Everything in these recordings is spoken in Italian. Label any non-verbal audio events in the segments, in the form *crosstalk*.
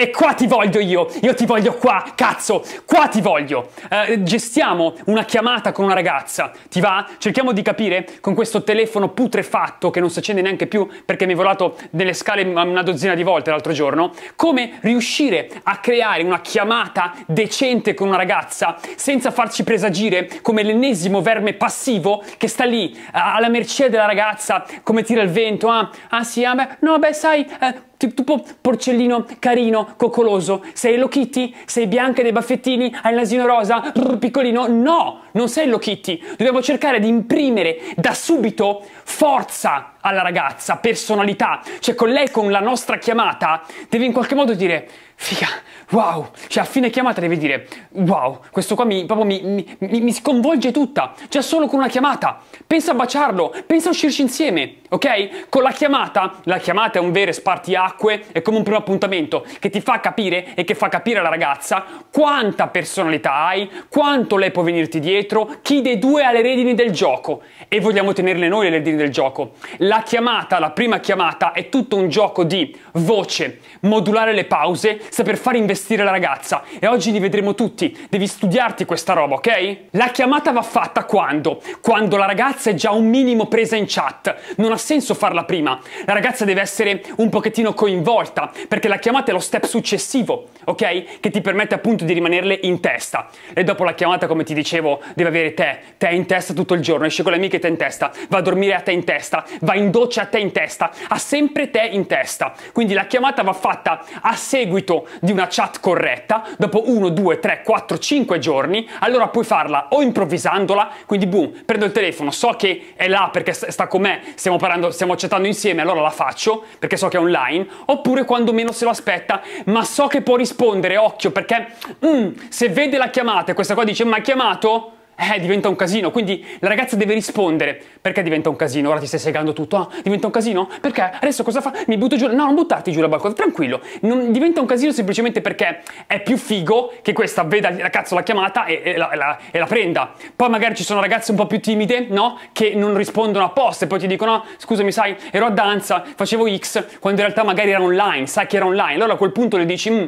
E qua ti voglio io, io ti voglio qua, cazzo, qua ti voglio. Eh, gestiamo una chiamata con una ragazza, ti va? Cerchiamo di capire con questo telefono putrefatto che non si accende neanche più perché mi è volato nelle scale una dozzina di volte l'altro giorno, come riuscire a creare una chiamata decente con una ragazza senza farci presagire come l'ennesimo verme passivo che sta lì alla mercé della ragazza, come tira il vento, ah, ah sì, ah beh, no beh sai, eh, tipo porcellino carino, coccoloso. Sei Hello Kitty? Sei bianca dei baffettini? Hai il nasino rosa? Brr, piccolino? No, non sei Hello Kitty. Dobbiamo cercare di imprimere da subito forza alla ragazza, personalità. Cioè con lei, con la nostra chiamata, devi in qualche modo dire Figa, wow! Cioè, a fine chiamata devi dire, wow, questo qua mi, proprio mi, mi, mi sconvolge tutta, già solo con una chiamata. Pensa a baciarlo, pensa a uscirci insieme, ok? Con la chiamata, la chiamata è un vero spartiacque, è come un primo appuntamento che ti fa capire e che fa capire alla ragazza quanta personalità hai, quanto lei può venirti dietro, chi dei due ha le redini del gioco. E vogliamo tenerle noi le redini del gioco. La chiamata, la prima chiamata, è tutto un gioco di voce, modulare le pause, saper fare investire la ragazza e oggi li vedremo tutti. Devi studiarti questa roba, ok? La chiamata va fatta quando? Quando la ragazza è già un minimo presa in chat. Non ha senso farla prima. La ragazza deve essere un pochettino coinvolta perché la chiamata è lo step successivo, ok? Che ti permette appunto di rimanerle in testa. E dopo la chiamata, come ti dicevo, deve avere te, te in testa tutto il giorno, esce con le amiche te in testa, va a dormire a te in testa, va in doccia a te in testa, ha sempre te in testa. Quindi la chiamata va fatta a seguito di una chat corretta, dopo 1, 2, 3, 4, 5 giorni, allora puoi farla o improvvisandola, quindi boom, prendo il telefono, so che è là perché sta con me, stiamo parlando, stiamo chattando insieme, allora la faccio perché so che è online, oppure quando meno se lo aspetta, ma so che può rispondere, occhio, perché mm, se vede la chiamata e questa qua dice ma hai chiamato, eh, diventa un casino. Quindi la ragazza deve rispondere. Perché diventa un casino? Ora ti stai segando tutto. Ah, diventa un casino? Perché? Adesso cosa fa? Mi butto giù. No, non buttarti giù la balcone, tranquillo. Non, diventa un casino semplicemente perché è più figo che questa veda la cazzo la chiamata e, e, la, la, e, la, prenda. Poi magari ci sono ragazze un po' più timide, no? Che non rispondono apposta e poi ti dicono: ah, scusami, sai, ero a danza, facevo X, quando in realtà magari era online, sai che era online. Allora a quel punto le dici: mm,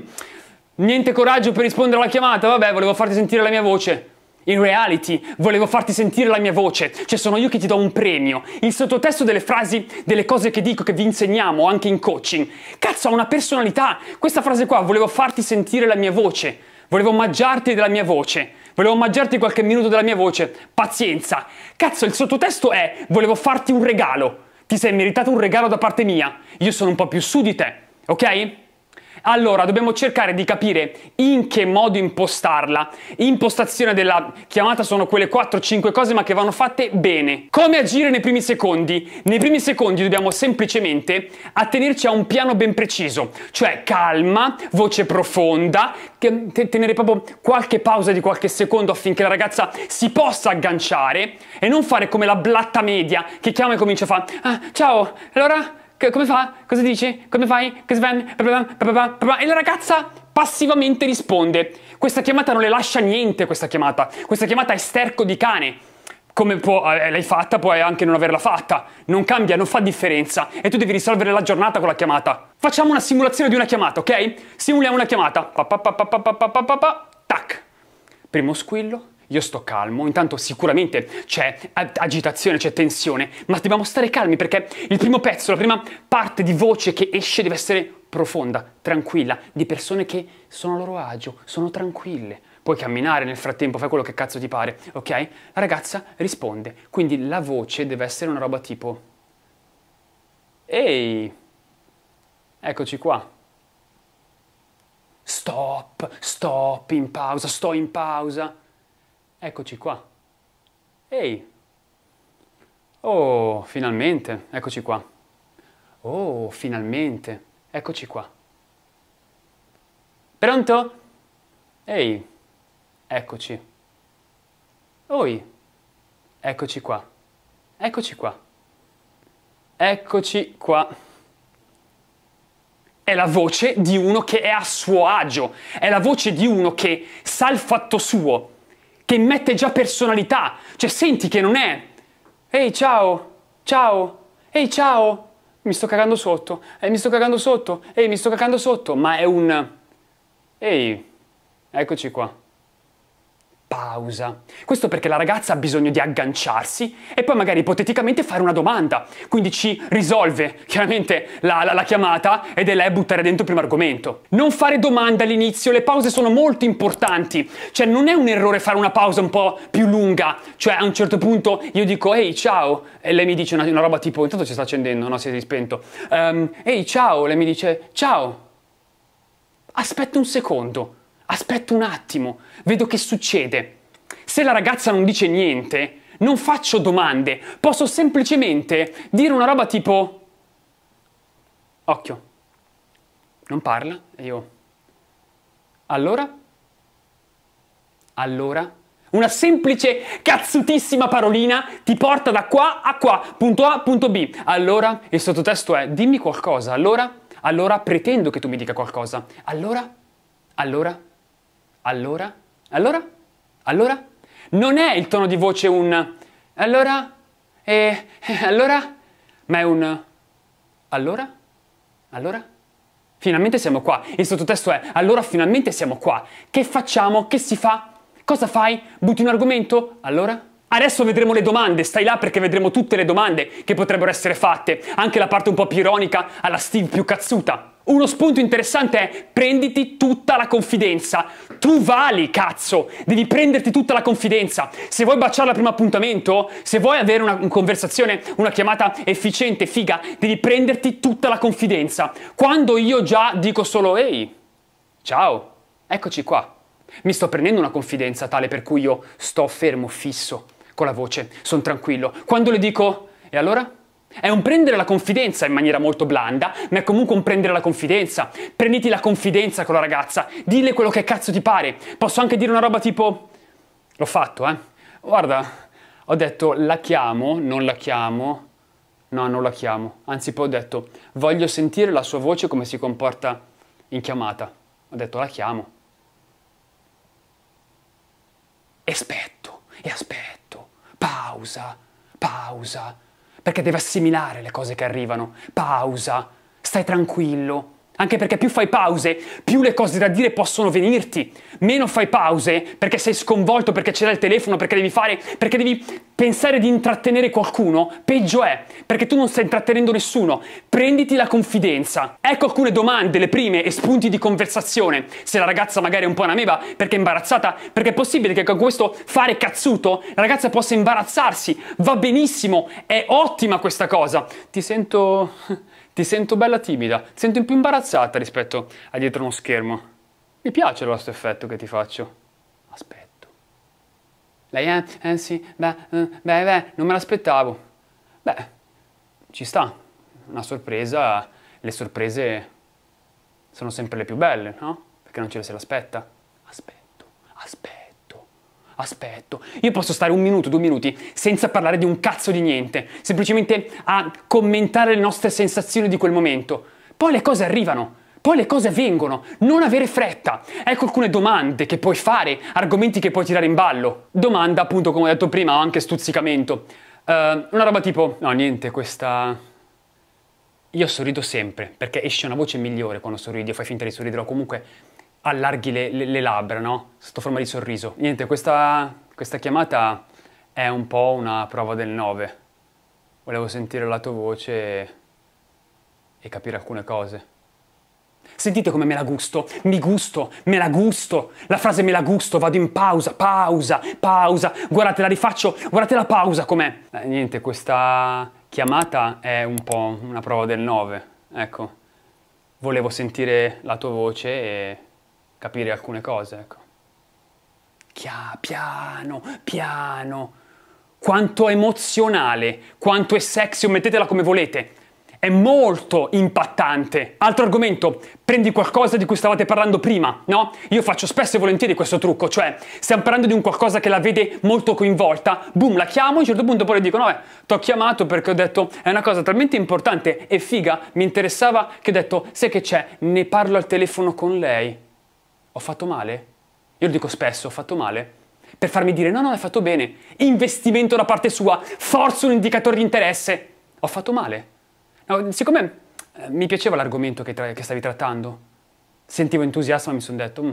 niente coraggio per rispondere alla chiamata, vabbè, volevo farti sentire la mia voce. In reality volevo farti sentire la mia voce, cioè sono io che ti do un premio. Il sottotesto delle frasi, delle cose che dico, che vi insegniamo anche in coaching. Cazzo, ha una personalità. Questa frase qua, volevo farti sentire la mia voce. Volevo omaggiarti della mia voce. Volevo omaggiarti qualche minuto della mia voce. Pazienza. Cazzo, il sottotesto è volevo farti un regalo. Ti sei meritato un regalo da parte mia. Io sono un po' più su di te. Ok? Allora dobbiamo cercare di capire in che modo impostarla. Impostazione della chiamata sono quelle 4-5 cose ma che vanno fatte bene. Come agire nei primi secondi? Nei primi secondi dobbiamo semplicemente attenerci a un piano ben preciso, cioè calma, voce profonda, tenere proprio qualche pausa di qualche secondo affinché la ragazza si possa agganciare e non fare come la blatta media che chiama e comincia a fare ah, ciao, allora come fa? Cosa dice? Come fai? Che Sven? E la ragazza passivamente risponde. Questa chiamata non le lascia niente, questa chiamata. Questa chiamata è sterco di cane. Come può, eh, l'hai fatta, puoi anche non averla fatta. Non cambia, non fa differenza. E tu devi risolvere la giornata con la chiamata. Facciamo una simulazione di una chiamata, ok? Simuliamo una chiamata. Pa, pa, pa, pa, pa, pa, pa, pa, pa, pa. Tac. Primo squillo, io sto calmo, intanto sicuramente c'è agitazione, c'è tensione, ma dobbiamo stare calmi perché il primo pezzo, la prima parte di voce che esce deve essere profonda, tranquilla, di persone che sono a loro agio, sono tranquille. Puoi camminare nel frattempo, fai quello che cazzo ti pare, ok? La ragazza risponde, quindi la voce deve essere una roba tipo Ehi, eccoci qua. Stop, stop in pausa, sto in pausa. Eccoci qua. Ehi! Oh, finalmente, eccoci qua. Oh, finalmente, eccoci qua. Pronto? Ehi, eccoci. Oi, eccoci qua. Eccoci qua. Eccoci qua è la voce di uno che è a suo agio, è la voce di uno che sa il fatto suo, che mette già personalità, cioè senti che non è ehi ciao, ciao, ehi ciao, mi sto cagando sotto, eh, mi sto cagando sotto, ehi mi sto cagando sotto, ma è un ehi, eccoci qua pausa. Questo perché la ragazza ha bisogno di agganciarsi e poi magari ipoteticamente fare una domanda, quindi ci risolve chiaramente la, la, la chiamata ed è lei a buttare dentro il primo argomento. Non fare domande all'inizio, le pause sono molto importanti, cioè non è un errore fare una pausa un po' più lunga, cioè a un certo punto io dico ehi ciao e lei mi dice una, una roba tipo intanto ci sta accendendo, no si è spento, um, ehi ciao, lei mi dice ciao, aspetta un secondo aspetto un attimo, vedo che succede. Se la ragazza non dice niente, non faccio domande, posso semplicemente dire una roba tipo occhio. Non parla e io allora allora una semplice cazzutissima parolina ti porta da qua a qua, punto A, punto B. Allora il sottotesto è dimmi qualcosa, allora allora pretendo che tu mi dica qualcosa. Allora allora allora? Allora? Allora? Non è il tono di voce un allora? E eh, eh, allora? Ma è un allora? Allora? Finalmente siamo qua. Il sottotesto è allora finalmente siamo qua. Che facciamo? Che si fa? Cosa fai? Butti un argomento? Allora? Adesso vedremo le domande, stai là perché vedremo tutte le domande che potrebbero essere fatte, anche la parte un po' più ironica alla Steve più cazzuta. Uno spunto interessante è prenditi tutta la confidenza. Tu vali, cazzo! Devi prenderti tutta la confidenza. Se vuoi baciarla al primo appuntamento, se vuoi avere una conversazione, una chiamata efficiente, figa, devi prenderti tutta la confidenza. Quando io già dico solo ehi, ciao, eccoci qua. Mi sto prendendo una confidenza tale per cui io sto fermo, fisso, con la voce, sono tranquillo. Quando le dico e allora? È un prendere la confidenza in maniera molto blanda, ma è comunque un prendere la confidenza. Prenditi la confidenza con la ragazza, dille quello che cazzo ti pare. Posso anche dire una roba tipo... L'ho fatto, eh. Guarda, ho detto la chiamo, non la chiamo. No, non la chiamo. Anzi, poi ho detto voglio sentire la sua voce come si comporta in chiamata. Ho detto la chiamo. E aspetto, e aspetto. Pausa, pausa perché deve assimilare le cose che arrivano. Pausa, stai tranquillo. Anche perché più fai pause, più le cose da dire possono venirti. Meno fai pause perché sei sconvolto, perché c'era il telefono, perché devi fare, perché devi pensare di intrattenere qualcuno, peggio è, perché tu non stai intrattenendo nessuno. Prenditi la confidenza. Ecco alcune domande, le prime e spunti di conversazione. Se la ragazza magari è un po' una meba perché è imbarazzata, perché è possibile che con questo fare cazzuto la ragazza possa imbarazzarsi. Va benissimo, è ottima questa cosa. Ti sento *laughs* ti sento bella timida, ti sento più imbarazzata rispetto a dietro uno schermo. Mi piace lo stesso effetto che ti faccio. Lei, è? Eh? eh sì, beh, eh, beh, beh, non me l'aspettavo. Beh, ci sta. Una sorpresa, le sorprese sono sempre le più belle, no? Perché non ce le se l'aspetta. Aspetto, aspetto, aspetto. Io posso stare un minuto, due minuti senza parlare di un cazzo di niente, semplicemente a commentare le nostre sensazioni di quel momento. Poi le cose arrivano, poi le cose avvengono, non avere fretta. Ecco alcune domande che puoi fare, argomenti che puoi tirare in ballo. Domanda, appunto, come ho detto prima, o anche stuzzicamento. Uh, una roba tipo, no, niente, questa... Io sorrido sempre, perché esce una voce migliore quando sorridi, o fai finta di sorridere, o comunque allarghi le, le, le labbra, no? Sotto forma di sorriso. Niente, questa, questa chiamata è un po' una prova del 9. Volevo sentire la tua voce e, e capire alcune cose. Sentite come me la gusto, mi gusto, me la gusto. La frase me la gusto, vado in pausa, pausa, pausa. Guardate, la rifaccio, guardate la pausa com'è. Eh, niente, questa chiamata è un po' una prova del 9, ecco. Volevo sentire la tua voce e capire alcune cose, ecco. Chia, piano, piano. Quanto è emozionale, quanto è sexy, mettetela come volete è molto impattante. Altro argomento, prendi qualcosa di cui stavate parlando prima, no? Io faccio spesso e volentieri questo trucco, cioè stiamo parlando di un qualcosa che la vede molto coinvolta, boom, la chiamo, a un certo punto poi le dico, no, eh, ti ho chiamato perché ho detto è una cosa talmente importante e figa, mi interessava che ho detto, sai che c'è, ne parlo al telefono con lei. Ho fatto male? Io lo dico spesso, ho fatto male per farmi dire no, no, hai fatto bene, investimento da parte sua, forza un indicatore di interesse. Ho fatto male. No, siccome eh, mi piaceva l'argomento che, tra- che, stavi trattando, sentivo entusiasmo e mi sono detto, mm,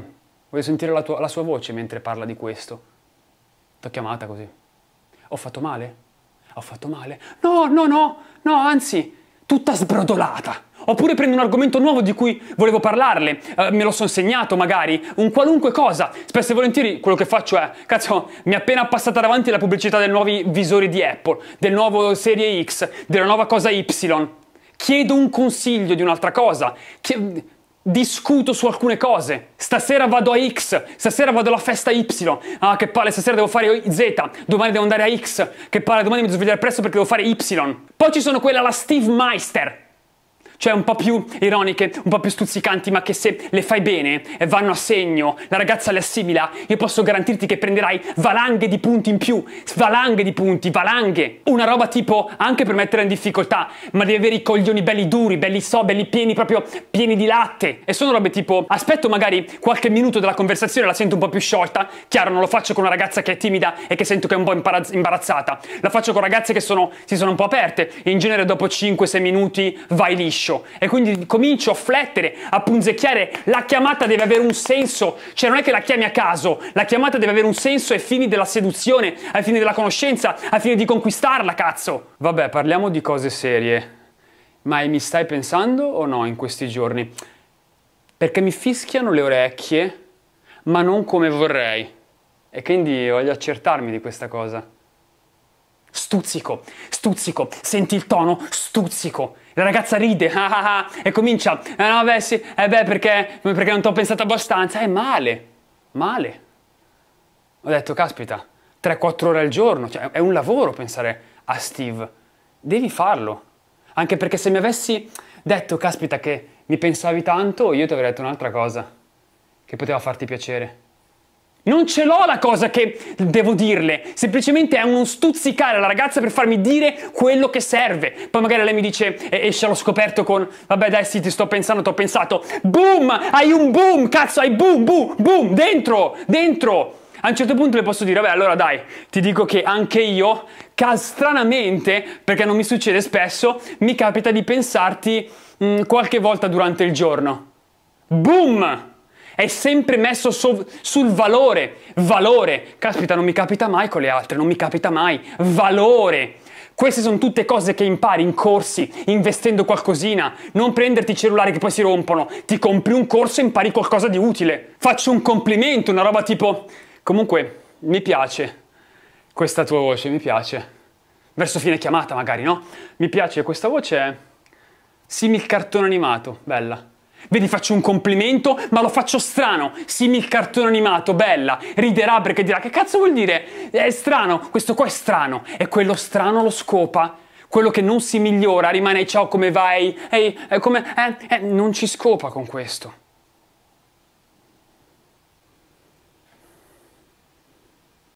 voglio sentire la, tua- la sua voce mentre parla di questo. T'ho chiamata così. Ho fatto male? Ho fatto male? No, no, no, no, anzi, tutta sbrodolata. Oppure prendo un argomento nuovo di cui volevo parlarle, eh, me lo sono segnato magari, un qualunque cosa. Spesso e volentieri quello che faccio è, cazzo, mi è appena passata davanti la pubblicità dei nuovi visori di Apple, del nuovo Serie X, della nuova cosa Y chiedo un consiglio di un'altra cosa, Chied... discuto su alcune cose. Stasera vado a X, stasera vado alla festa Y, ah che palle, stasera devo fare Z, domani devo andare a X, che palle, domani mi devo svegliare presto perché devo fare Y. Poi ci sono quelle alla Steve Meister, cioè un po' più ironiche, un po' più stuzzicanti, ma che se le fai bene e eh, vanno a segno, la ragazza le assimila, io posso garantirti che prenderai valanghe di punti in più, valanghe di punti, valanghe. Una roba tipo anche per mettere in difficoltà, ma devi avere i coglioni belli duri, belli so, belli pieni, proprio pieni di latte. E sono robe tipo aspetto magari qualche minuto della conversazione, la sento un po' più sciolta, chiaro, non lo faccio con una ragazza che è timida e che sento che è un po' imbarazzata, la faccio con ragazze che sono, si sono un po' aperte, in genere dopo 5-6 minuti vai liscio faccio e quindi comincio a flettere, a punzecchiare, la chiamata deve avere un senso, cioè non è che la chiami a caso, la chiamata deve avere un senso ai fini della seduzione, ai fini della conoscenza, ai fini di conquistarla, cazzo. Vabbè, parliamo di cose serie. Ma mi stai pensando o no in questi giorni? Perché mi fischiano le orecchie, ma non come vorrei. E quindi voglio accertarmi di questa cosa. Stuzzico, stuzzico, senti il tono? Stuzzico. La ragazza ride *laughs* ah, ah, ah, e comincia, eh no beh sì, eh beh perché, perché non ti ho pensato abbastanza, è eh, male, male. Ho detto, caspita, 3-4 ore al giorno, cioè è un lavoro pensare a Steve, devi farlo. Anche perché se mi avessi detto, caspita che mi pensavi tanto, io ti avrei detto un'altra cosa che poteva farti piacere. Non ce l'ho la cosa che devo dirle, semplicemente è uno stuzzicare la ragazza per farmi dire quello che serve. Poi magari lei mi dice, e esce allo scoperto con, vabbè dai sì, ti sto pensando, ti ho pensato. Boom! Hai un boom, cazzo, hai boom, boom, boom, dentro, dentro. A un certo punto le posso dire, vabbè allora dai, ti dico che anche io, stranamente, perché non mi succede spesso, mi capita di pensarti mh, mm, qualche volta durante il giorno. Boom! è sempre messo so- sul valore, valore, caspita non mi capita mai con le altre, non mi capita mai, valore. Queste sono tutte cose che impari in corsi, investendo qualcosina. Non prenderti i cellulari che poi si rompono. Ti compri un corso e impari qualcosa di utile. Faccio un complimento, una roba tipo... Comunque, mi piace questa tua voce, mi piace. Verso fine chiamata magari, no? Mi piace questa voce, è simil cartone animato, bella. Vedi, faccio un complimento, ma lo faccio strano, Simil cartone animato, bella, riderà perché dirà che cazzo vuol dire? È strano, questo qua è strano, e quello strano lo scopa. Quello che non si migliora rimane ciao come vai, ehi, come, eh, eh, non ci scopa con questo.